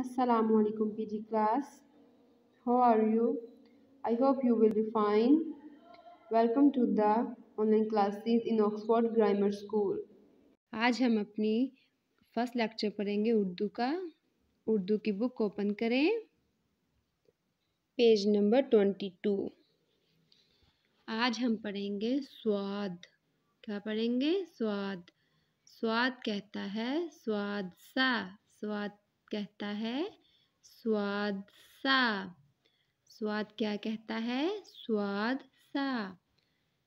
Assalamualaikum PG class. How are you? I hope you will be fine. Welcome to the online classes in Oxford Grammar School. आज हम अपनी first lecture पढ़ेंगे उर्दू का उर्दू की book open करें page number twenty two आज हम पढ़ेंगे स्वाद क्या पढ़ेंगे स्वाद स्वाद कहता है स्वाद सा स्वाद कहता है स्वाद सा स्वाद क्या कहता है स्वाद सा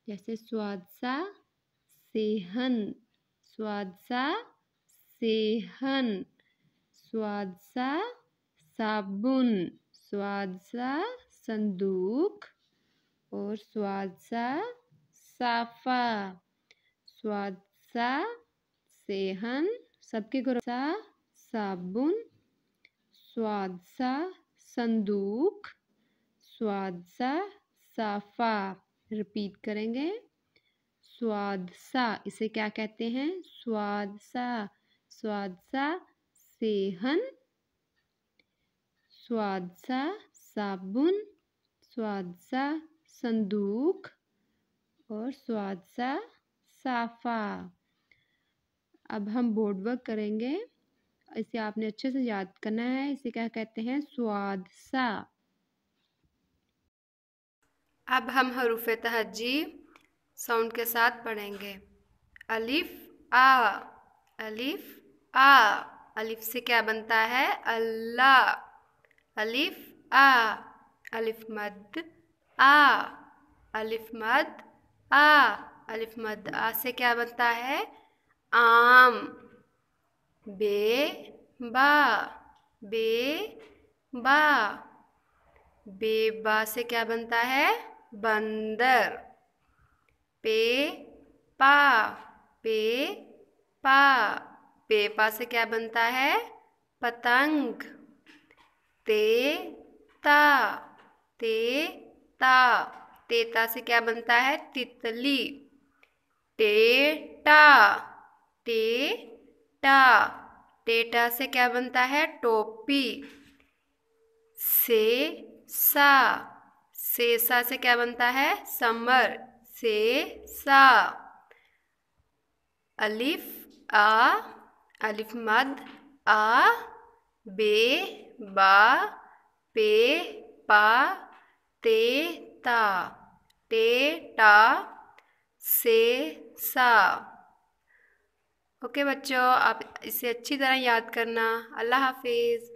जैसे स्वाद सा सेहन स्वाद सा सेहन स्वाद सा साबुन स्वाद सा संदूक और स्वाद सा साफा स्वाद सा सेहन सबके घरों सा साबुन स्वादसा संदूक स्वादसा साफा रिपीट करेंगे स्वादसा इसे क्या कहते हैं स्वादसा स्वादसा सेहन स्वादसा साबुन स्वादसा संदूक और स्वादसा साफा अब हम बोर्ड वर्क करेंगे इसे आपने अच्छे से याद करना है इसे क्या कहते हैं स्वाद सा अब हम हरूफ तहजी साउंड के साथ पढ़ेंगे अलिफ आ अलिफ आ अलिफ से क्या बनता है अल्लाह अलिफ आ अलिफ मद आ अलिफ मद आ अलिफ मद आ से क्या बनता है आ बे बा बे बा बेबा से क्या बनता है बंदर पे पा पे पा पेपा से क्या बनता है पतंग ते ता ते ता तेता से क्या बनता है तितली टे टा टे टा टेटा से क्या बनता है टोपी से सा से सा से क्या बनता है समर से सा अलिफ आ अलिफ मद आ बे बा पे पा ते ता टे टा से सा ओके बच्चों आप इसे अच्छी तरह याद करना अल्लाह हाफिज़